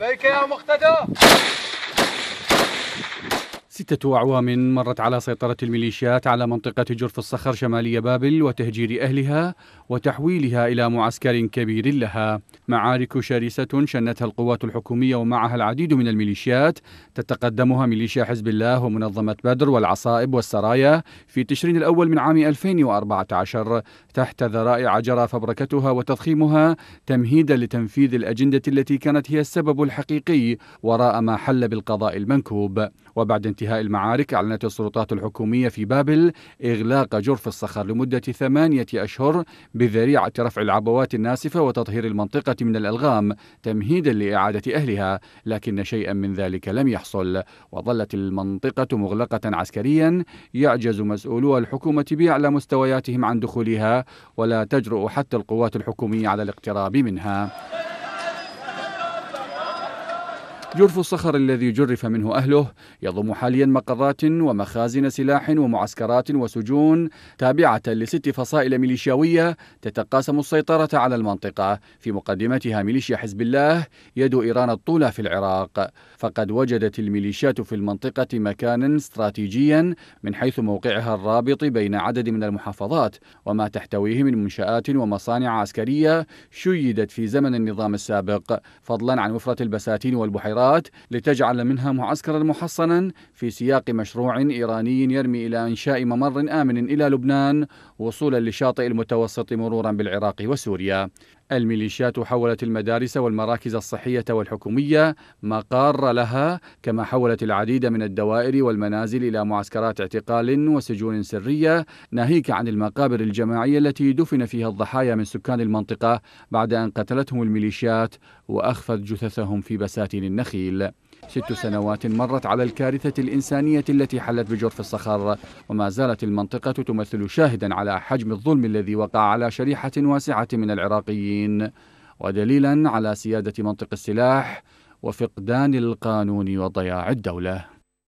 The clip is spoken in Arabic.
بيك يا مقتدى ستة أعوام مرت على سيطرة الميليشيات على منطقة جرف الصخر شمالي بابل وتهجير أهلها وتحويلها إلى معسكر كبير لها معارك شرسة شنتها القوات الحكومية ومعها العديد من الميليشيات تتقدمها ميليشيا حزب الله ومنظمة بدر والعصائب والسرايا في تشرين الأول من عام 2014 تحت ذرائع جرى فبركتها وتضخيمها تمهيدا لتنفيذ الأجندة التي كانت هي السبب الحقيقي وراء ما حل بالقضاء المنكوب وبعد انتهاء المعارك أعلنت السلطات الحكومية في بابل إغلاق جرف الصخر لمدة ثمانية أشهر بذريعة رفع العبوات الناسفة وتطهير المنطقة من الألغام تمهيدا لإعادة أهلها لكن شيئا من ذلك لم يحصل وظلت المنطقة مغلقة عسكريا يعجز مسؤولو الحكومة بأعلى مستوياتهم عن دخولها ولا تجرؤ حتى القوات الحكومية على الاقتراب منها جرف الصخر الذي جرف منه أهله يضم حاليا مقرات ومخازن سلاح ومعسكرات وسجون تابعة لست فصائل ميليشياوية تتقاسم السيطرة على المنطقة في مقدمتها ميليشيا حزب الله يد إيران الطولة في العراق فقد وجدت الميليشيات في المنطقة مكانا استراتيجيا من حيث موقعها الرابط بين عدد من المحافظات وما تحتويه من منشآت ومصانع عسكرية شيدت في زمن النظام السابق فضلا عن وفرة البساتين والبحيرات الإمارات لتجعل منها معسكرا محصنا في سياق مشروع إيراني يرمي إلى إنشاء ممر آمن إلى لبنان وصولا لشاطئ المتوسط مرورا بالعراق وسوريا الميليشيات حولت المدارس والمراكز الصحية والحكومية مقار لها كما حولت العديد من الدوائر والمنازل إلى معسكرات اعتقال وسجون سرية ناهيك عن المقابر الجماعية التي دفن فيها الضحايا من سكان المنطقة بعد أن قتلتهم الميليشيات وأخفت جثثهم في بساتين النخل البخيل ست سنوات مرت على الكارثة الإنسانية التي حلت بجرف الصخر وما زالت المنطقة تمثل شاهدا على حجم الظلم الذي وقع على شريحة واسعة من العراقيين ودليلا على سيادة منطق السلاح وفقدان القانون وضياع الدولة